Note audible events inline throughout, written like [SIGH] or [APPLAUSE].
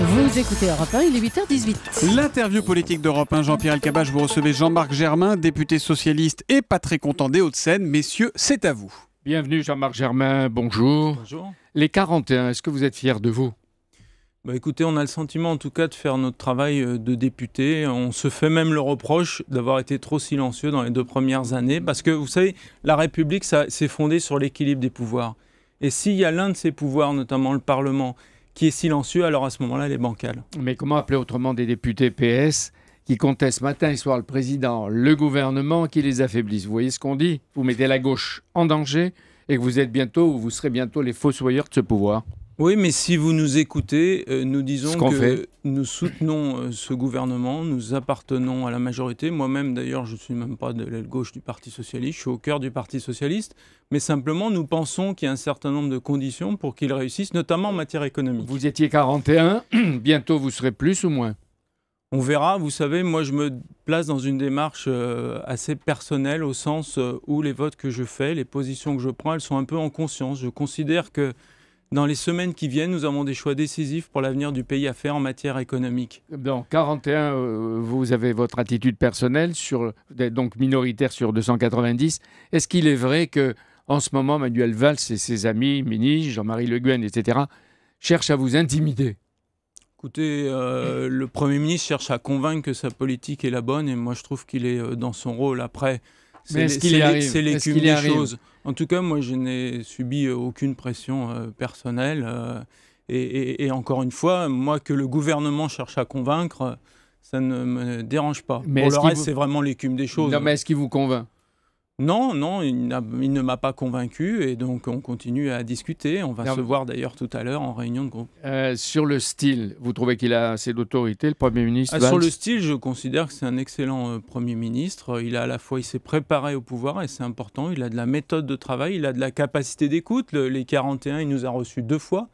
Vous écoutez Europe 1, il est 8h18. L'interview politique d'Europe 1, Jean-Pierre Elkabach, vous recevez Jean-Marc Germain, député socialiste et pas très content des Hauts-de-Seine. Messieurs, c'est à vous. Bienvenue Jean-Marc Germain, bonjour. Bonjour. Les 41, est-ce que vous êtes fier de vous bah écoutez, on a le sentiment en tout cas de faire notre travail euh, de député. On se fait même le reproche d'avoir été trop silencieux dans les deux premières années parce que vous savez, la République, ça s'est fondé sur l'équilibre des pouvoirs. Et s'il y a l'un de ces pouvoirs, notamment le Parlement, qui est silencieux, alors à ce moment-là, elle est bancale. Mais comment appeler autrement des députés PS qui contestent matin et soir le président, le gouvernement, qui les affaiblissent Vous voyez ce qu'on dit Vous mettez la gauche en danger et que vous êtes bientôt ou vous serez bientôt les fossoyeurs de ce pouvoir. Oui, mais si vous nous écoutez, euh, nous disons que nous soutenons euh, ce gouvernement, nous appartenons à la majorité. Moi-même, d'ailleurs, je ne suis même pas de l'aile gauche du Parti socialiste, je suis au cœur du Parti socialiste, mais simplement, nous pensons qu'il y a un certain nombre de conditions pour qu'il réussisse, notamment en matière économique. Vous étiez 41, [CLEARS THROAT] bientôt vous serez plus ou moins on verra, vous savez, moi je me place dans une démarche euh, assez personnelle au sens où les votes que je fais, les positions que je prends, elles sont un peu en conscience. Je considère que dans les semaines qui viennent, nous avons des choix décisifs pour l'avenir du pays à faire en matière économique. Dans 41, euh, vous avez votre attitude personnelle, sur, donc minoritaire sur 290. Est-ce qu'il est vrai que en ce moment, Manuel Valls et ses amis, Mini, Jean-Marie Le Guen, etc., cherchent à vous intimider Écoutez, euh, le Premier ministre cherche à convaincre que sa politique est la bonne et moi je trouve qu'il est euh, dans son rôle. Après, c'est l'écume -ce des choses. En tout cas, moi, je n'ai subi euh, aucune pression euh, personnelle. Euh, et, encore une fois, moi, que le gouvernement cherche à convaincre, ça ne me dérange pas. Mais Pour le reste, c'est vraiment l'écume des choses. Non, mais est-ce qu'il vous convainc non, non, il, ne m'a pas convaincu et donc on continue à discuter. On va se voir d'ailleurs tout à l'heure en réunion de groupe. Euh, sur le style, vous trouvez qu'il a assez d'autorité, le Premier ministre ah, Sur le style, je considère que c'est un excellent euh, Premier ministre. Il a à la fois, il s'est préparé au pouvoir et c'est important. Il a de la méthode de travail, il a de la capacité d'écoute. les 41, il nous a reçus deux fois.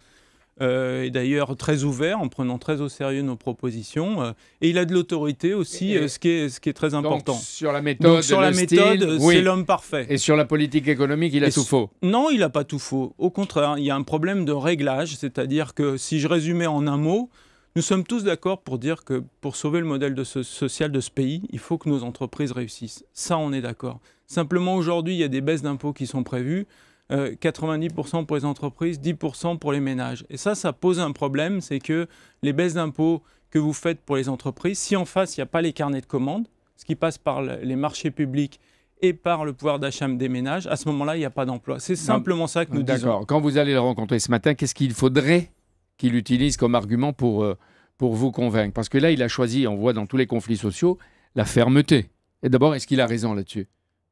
Euh, et d'ailleurs très ouvert en prenant très au sérieux nos propositions. Euh, et il a de l'autorité aussi, euh, ce, qui est, ce qui est très important. sur la méthode, c'est l'homme parfait. Et sur la politique économique, il a tout faux. Non, il n'a pas tout faux. Au contraire, il y a un problème de réglage, c'est-à-dire que si je résumais en un mot. Nous sommes tous d'accord pour dire que pour sauver le modèle social de ce pays, il faut que nos entreprises réussissent. Ça, on est d'accord. Simplement, aujourd'hui, il y a des baisses d'impôts qui sont prévues. 90% euh, pour les entreprises, 10% pour les ménages. Et ça, ça pose un problème, c'est que les baisses d'impôts que vous faites pour les entreprises, si en face, il n'y a pas les carnets de commandes, ce qui passe par les marchés publics et par le pouvoir d'achat des ménages, à ce moment-là, il n'y a pas d'emploi. C'est simplement ça que nous disons. D'accord. Quand vous allez le rencontrer ce matin, qu'est-ce qu'il faudrait qu'il utilise comme argument pour, euh, pour vous convaincre Parce que là, il a choisi, on voit dans tous les conflits sociaux, la fermeté. Et d'abord, est-ce qu'il a raison là-dessus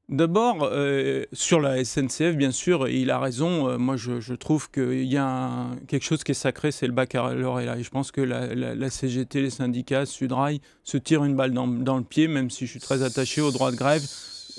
D'abord, euh, sur la SNCF, bien sûr, il a raison. Euh, moi, je, trouve qu'il y a quelque chose qui est sacré, c'est le baccalauréat. Et je pense que la, CGT, les syndicats, Sudrail se tirent une balle dans, le pied, même si je suis très attaché au droit de grève.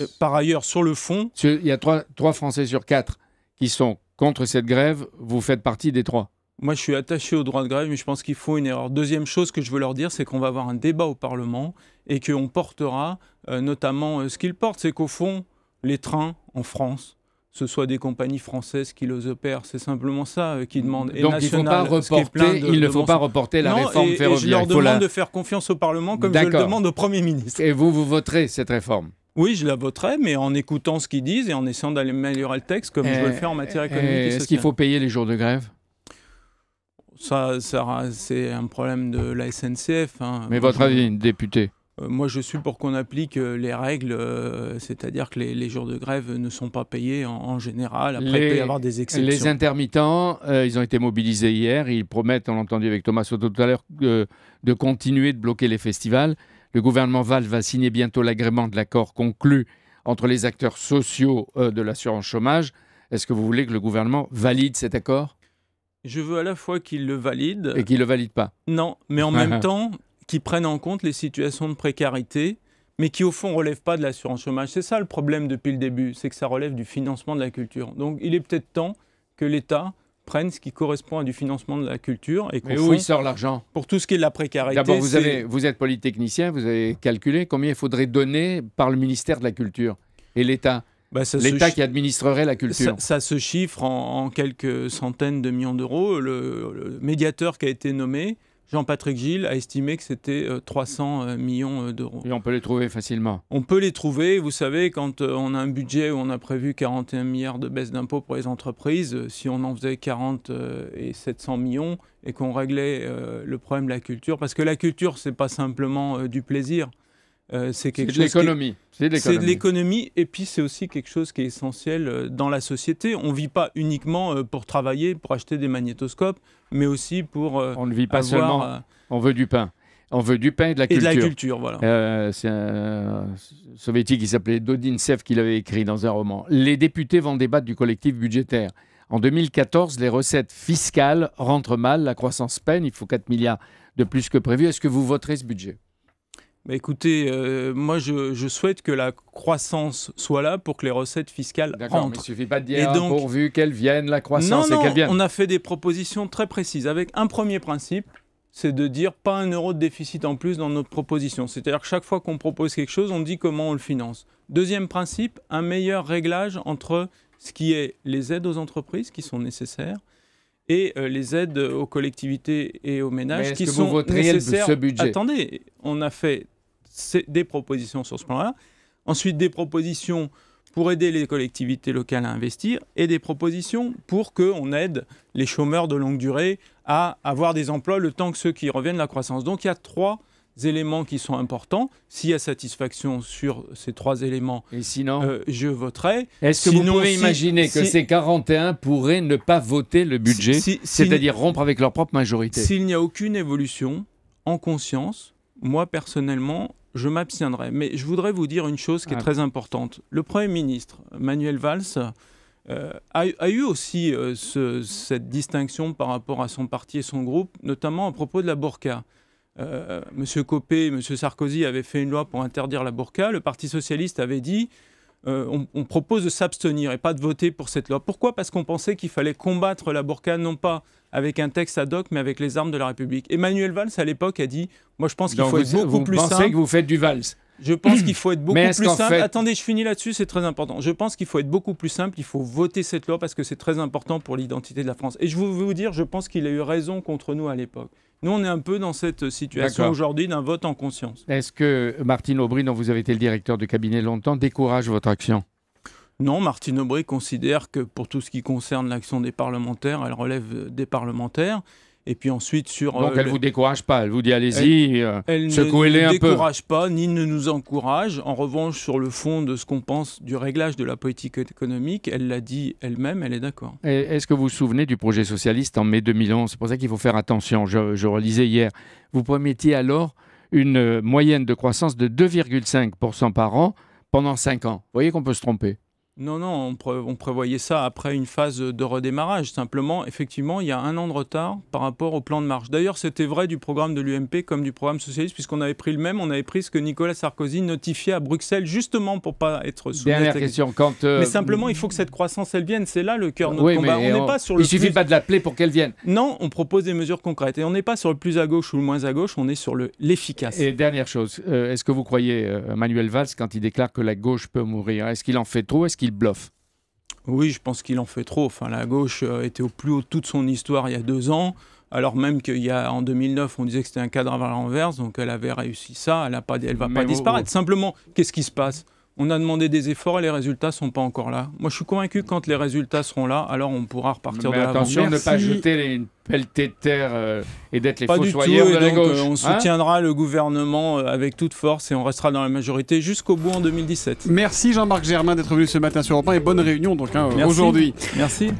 Euh, par ailleurs, sur le fond... Il y a trois, trois Français sur quatre qui sont contre cette grève. Vous faites partie des trois moi, je suis attaché au droit de grève, mais je pense qu'il faut une erreur. Deuxième chose que je veux leur dire, c'est qu'on va avoir un débat au Parlement et qu'on portera euh, notamment euh, ce qu'il porte, c'est qu'au fond, les trains en France, ce soit des compagnies françaises qui les opèrent. C'est simplement ça euh, qui demandent. Donc il reporter, ne faut pas reporter la réforme et, ferroviaire. Et je leur demande de faire confiance au Parlement comme je le demande au Premier ministre. Et vous, vous voterez cette réforme oui, je la voterai, mais en écoutant ce qu'ils disent et en essayant d'améliorer le texte, comme je veux le faire en matière économique. Est-ce qu'il faut payer les jours de grève Ça, ça c'est un problème de la SNCF. Hein. Mais votre avis, député euh, moi, je suis pour qu'on applique euh, les règles, euh, c'est-à-dire que les, jours de grève ne sont pas payés en, général. Après, il peut y avoir des exceptions. Les intermittents, ils ont été mobilisés hier. Ils promettent, on l'a entendu avec Thomas Soto tout à l'heure, de continuer de bloquer les festivals. Le gouvernement Val va signer bientôt l'agrément de l'accord conclu entre les acteurs sociaux de l'assurance chômage. Est-ce que vous voulez que le gouvernement valide cet accord je veux à la fois qu'il le valide. Et qu'il ne le valide pas. Non, mais en même [LAUGHS] temps, qui prennent en compte les situations de précarité, mais qui au fond ne relèvent pas de l'assurance chômage. C'est ça le problème depuis le début, c'est que ça relève du financement de la culture. Donc il est peut-être temps que l'État prenne ce qui correspond à du financement de la culture. Et Mais où il sort l'argent Pour tout ce qui est de la précarité. D'abord, vous, vous êtes polytechnicien, vous avez calculé combien il faudrait donner par le ministère de la Culture et l'État bah, L'État qui administrerait la culture. Ça, se chiffre en, quelques centaines de millions d'euros. le, médiateur qui a été nommé Jean-Patrick Gilles a estimé que c'était 300 euh, euh, millions euh, d'euros. Et on peut les trouver facilement On peut les trouver. Vous savez, quand on a un budget où on a prévu 41 milliards de baisse d'impôts pour les entreprises, si on en faisait 40 et 700 millions et qu'on réglait le problème de la culture, parce que la culture, n'est pas simplement du plaisir. Euh, c'est de l'économie. C'est de l'économie. Et puis, c'est aussi quelque chose qui est essentiel euh, dans la société. On ne vit pas uniquement euh, pour travailler, pour acheter des magnétoscopes, mais aussi pour. On ne vit pas seulement. On veut du pain. On veut du pain et de la culture. Et la culture, voilà. c'est un soviétique qui s'appelait Dodinsev qui l'avait écrit dans un roman. Les députés vont débattre du collectif budgétaire. En 2014, les recettes fiscales rentrent mal, la croissance peine, il faut 4 milliards de plus que prévu. Est-ce que vous voterez ce budget bah, écoutez, euh, moi je, souhaite que la croissance soit là pour que les recettes fiscales D'accord, mais il suffit pas de dire pourvu qu'elles viennent, la croissance non, non, et On a fait des propositions très précises avec un premier principe, c'est de dire pas un euro de déficit en plus dans notre proposition. C'est-à-dire que chaque fois qu'on propose quelque chose, on dit comment on le finance. Deuxième principe, un meilleur réglage entre ce qui est les aides aux entreprises qui sont nécessaires et euh, les aides aux collectivités et aux ménages qui que vous sont nécessaires. Ce budget Attendez, on a fait des propositions sur ce plan-là. Ensuite, des propositions pour aider les collectivités locales à investir et des propositions pour qu'on aide les chômeurs de longue durée à avoir des emplois le temps que ceux qui reviennent la croissance. Donc il y a trois éléments qui sont importants. S'il y a satisfaction sur ces trois éléments, et sinon, euh, je voterai. Est-ce que vous pouvez imaginer que ces 41 pourraient ne pas voter le budget, c'est-à-dire rompre avec leur propre majorité S'il n'y a aucune évolution en conscience, moi personnellement, je m'abstiendrai. Mais je voudrais vous dire une chose qui est ah. très importante. Le Premier ministre, Manuel Valls, euh, a, eu aussi euh, cette distinction par rapport à son parti et son groupe, notamment à propos de la burqa. Euh, Monsieur Copé et Monsieur Sarkozy avaient fait une loi pour interdire la burqa. Le Parti socialiste avait dit euh, on, propose de s'abstenir et pas de voter pour cette loi. Pourquoi Parce qu'on pensait qu'il fallait combattre la burqa non pas avec un texte ad hoc, mais avec les armes de la République. Emmanuel Valls, à l'époque, a dit, moi je pense qu'il faut être beaucoup vous plus pensez que vous faites du Valls je pense qu'il faut être beaucoup plus simple. Attendez, je finis là-dessus, c'est très important. Je pense qu'il faut être beaucoup plus simple, il faut voter cette loi parce que c'est très important pour l'identité de la France. Et je veux vous dire, je pense qu'il a eu raison contre nous à l'époque. Nous, on est un peu dans cette situation aujourd'hui d'un vote en conscience. Est-ce que Martine Aubry, dont vous avez été le directeur de cabinet longtemps, décourage votre action non, Martine Aubry considère que pour tout ce qui concerne l'action des parlementaires, elle relève des parlementaires. Et puis ensuite sur. Donc euh, elle ne vous décourage pas, elle vous dit allez-y, euh, secouez-les un peu. Elle ne nous décourage pas, ni ne nous encourage. En revanche, sur le fond de ce qu'on pense du réglage de la politique économique, elle l'a dit elle-même, elle est d'accord. Est-ce que vous vous souvenez du projet socialiste en mai 2011 C'est pour ça qu'il faut faire attention. Je, je relisais hier. Vous promettiez alors une euh, moyenne de croissance de 2,5% par an pendant 5 ans. Vous voyez qu'on peut se tromper. Non, non, on, prévoyait ça après une phase de redémarrage. Simplement, effectivement, il y a un an de retard par rapport au plan de marche. D'ailleurs, c'était vrai du programme de l'UMP comme du programme socialiste, puisqu'on avait pris le même, on avait pris ce que Nicolas Sarkozy notifiait à Bruxelles, justement pour pas être Dernière question. Quand, euh, Mais simplement, il faut que cette croissance, elle vienne. C'est là le cœur de notre combat. On Pas sur le il ne suffit pas de l'appeler pour qu'elle vienne. Non, on propose des mesures concrètes. Et on n'est pas sur le plus à gauche ou le moins à gauche, on est sur l'efficace. Et dernière chose, euh, est-ce que vous croyez euh, Manuel Valls quand il déclare que la gauche peut mourir Est-ce qu'il en fait trop Est-ce bluff Oui, je pense qu'il en fait trop. Enfin, la gauche euh, était au plus haut de toute son histoire il y a deux ans alors même qu'il y en 2009, on disait que c'était un cadre à l'envers, donc elle avait réussi ça, elle ne va pas disparaître. Simplement, qu'est-ce qui se passe on a demandé des efforts et les résultats ne sont pas encore là. Moi, je suis convaincu que quand les résultats seront là, alors on pourra repartir de la. Mais Attention ne pas jeter les, une pelletée de terre euh, et d'être les pas du euh, on hein soutiendra le gouvernement euh, avec toute force et on restera dans la majorité jusqu'au bout en 2017. Merci Jean-Marc Germain d'être venu ce matin sur Europe 1 et bonne réunion donc hein, aujourd'hui. Merci.